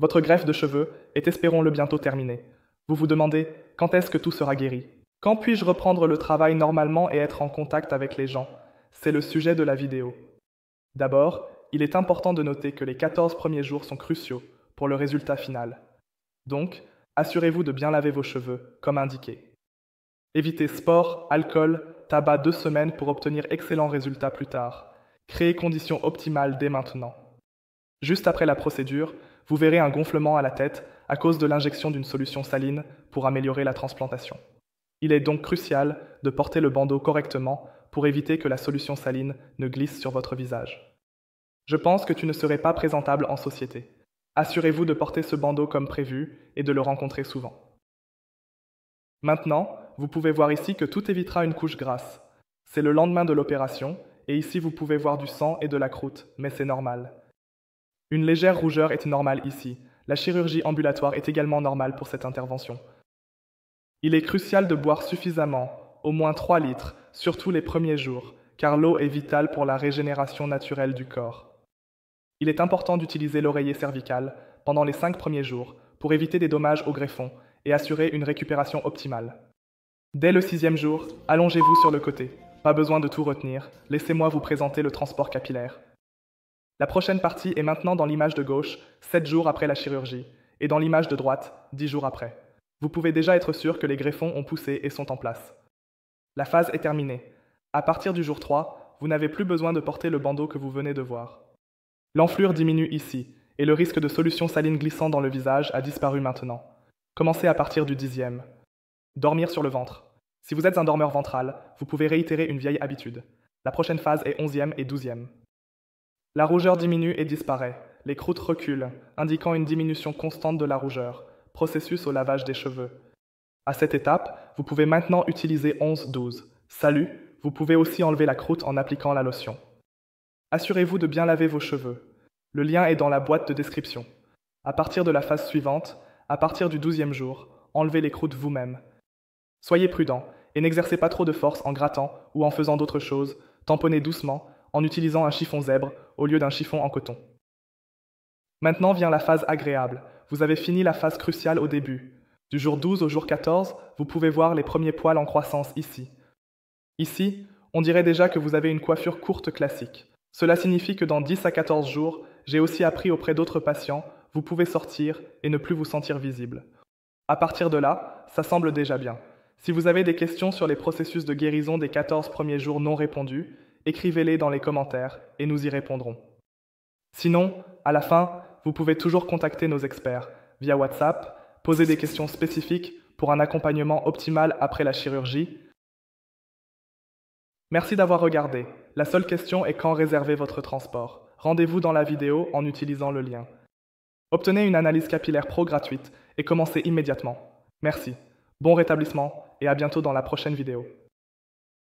Votre greffe de cheveux est, espérons-le, bientôt terminée. Vous vous demandez quand est-ce que tout sera guéri Quand puis-je reprendre le travail normalement et être en contact avec les gens C'est le sujet de la vidéo. D'abord, il est important de noter que les 14 premiers jours sont cruciaux pour le résultat final. Donc, assurez-vous de bien laver vos cheveux, comme indiqué. Évitez sport, alcool, tabac deux semaines pour obtenir excellents résultats plus tard. Créez conditions optimales dès maintenant. Juste après la procédure, vous verrez un gonflement à la tête à cause de l'injection d'une solution saline pour améliorer la transplantation. Il est donc crucial de porter le bandeau correctement pour éviter que la solution saline ne glisse sur votre visage. Je pense que tu ne serais pas présentable en société. Assurez-vous de porter ce bandeau comme prévu et de le rencontrer souvent. Maintenant, vous pouvez voir ici que tout évitera une couche grasse. C'est le lendemain de l'opération, et ici vous pouvez voir du sang et de la croûte, mais c'est normal. Une légère rougeur est normale ici. La chirurgie ambulatoire est également normale pour cette intervention. Il est crucial de boire suffisamment, au moins 3 litres, surtout les premiers jours, car l'eau est vitale pour la régénération naturelle du corps. Il est important d'utiliser l'oreiller cervical pendant les 5 premiers jours pour éviter des dommages au greffon et assurer une récupération optimale. Dès le sixième jour, allongez-vous sur le côté. Pas besoin de tout retenir, laissez-moi vous présenter le transport capillaire. La prochaine partie est maintenant dans l'image de gauche, 7 jours après la chirurgie, et dans l'image de droite, 10 jours après. Vous pouvez déjà être sûr que les greffons ont poussé et sont en place. La phase est terminée. À partir du jour 3, vous n'avez plus besoin de porter le bandeau que vous venez de voir. L'enflure diminue ici, et le risque de solution saline glissant dans le visage a disparu maintenant. Commencez à partir du dixième. Dormir sur le ventre. Si vous êtes un dormeur ventral, vous pouvez réitérer une vieille habitude. La prochaine phase est onzième et douzième. La rougeur diminue et disparaît. Les croûtes reculent, indiquant une diminution constante de la rougeur, processus au lavage des cheveux. À cette étape, vous pouvez maintenant utiliser 11-12. Salut, vous pouvez aussi enlever la croûte en appliquant la lotion. Assurez-vous de bien laver vos cheveux. Le lien est dans la boîte de description. À partir de la phase suivante, à partir du 12e jour, enlevez les croûtes vous-même. Soyez prudent et n'exercez pas trop de force en grattant ou en faisant d'autres choses, tamponnez doucement en utilisant un chiffon zèbre au lieu d'un chiffon en coton. Maintenant vient la phase agréable. Vous avez fini la phase cruciale au début. Du jour 12 au jour 14, vous pouvez voir les premiers poils en croissance ici. Ici, on dirait déjà que vous avez une coiffure courte classique. Cela signifie que dans 10 à 14 jours, j'ai aussi appris auprès d'autres patients, vous pouvez sortir et ne plus vous sentir visible. À partir de là, ça semble déjà bien. Si vous avez des questions sur les processus de guérison des 14 premiers jours non répondus, écrivez-les dans les commentaires et nous y répondrons. Sinon, à la fin, vous pouvez toujours contacter nos experts via WhatsApp, poser des questions spécifiques pour un accompagnement optimal après la chirurgie. Merci d'avoir regardé. La seule question est quand réserver votre transport. Rendez-vous dans la vidéo en utilisant le lien. Obtenez une analyse capillaire pro gratuite et commencez immédiatement. Merci, bon rétablissement et à bientôt dans la prochaine vidéo.